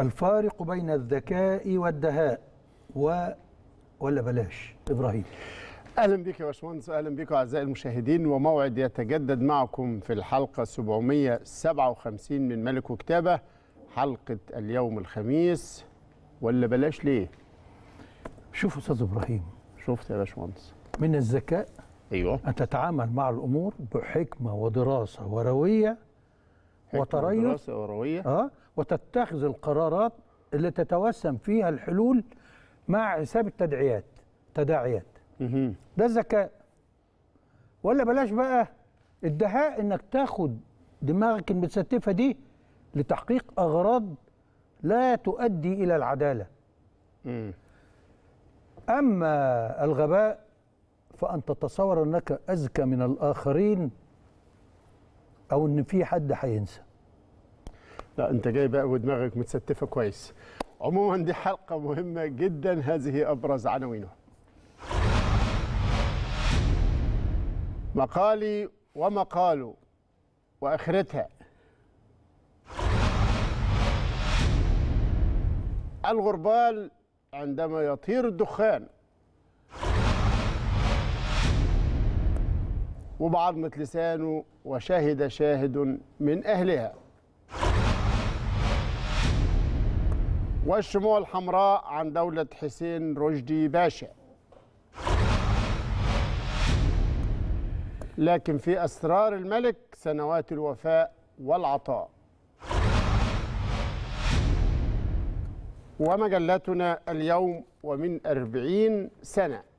الفارق بين الذكاء والدهاء و ولا بلاش ابراهيم اهلا بك يا باشمهندس اهلا بك اعزائي المشاهدين وموعد يتجدد معكم في الحلقه 757 من ملك وكتابه حلقه اليوم الخميس ولا بلاش ليه شوف استاذ ابراهيم شفت يا باشمهندس من الذكاء ايوه ان تتعامل مع الامور بحكمه ودراسه ورويه وتريث اه وتتخذ القرارات اللي تتوسم فيها الحلول مع حساب التداعيات تداعيات ده الذكاء ولا بلاش بقى الدهاء انك تاخد دماغك المتستفه دي لتحقيق اغراض لا تؤدي الى العداله اما الغباء فان تتصور انك اذكى من الاخرين او ان في حد هينسى لا انت جاي بقى ودماغك متستفه كويس عموما دي حلقه مهمه جدا هذه ابرز عناوينها مقالي ومقاله واخرتها الغربال عندما يطير الدخان وبعظمة لسانه وشهد شاهد من أهلها والشموع الحمراء عن دولة حسين رشدي باشا لكن في أسرار الملك سنوات الوفاء والعطاء ومجلتنا اليوم ومن أربعين سنة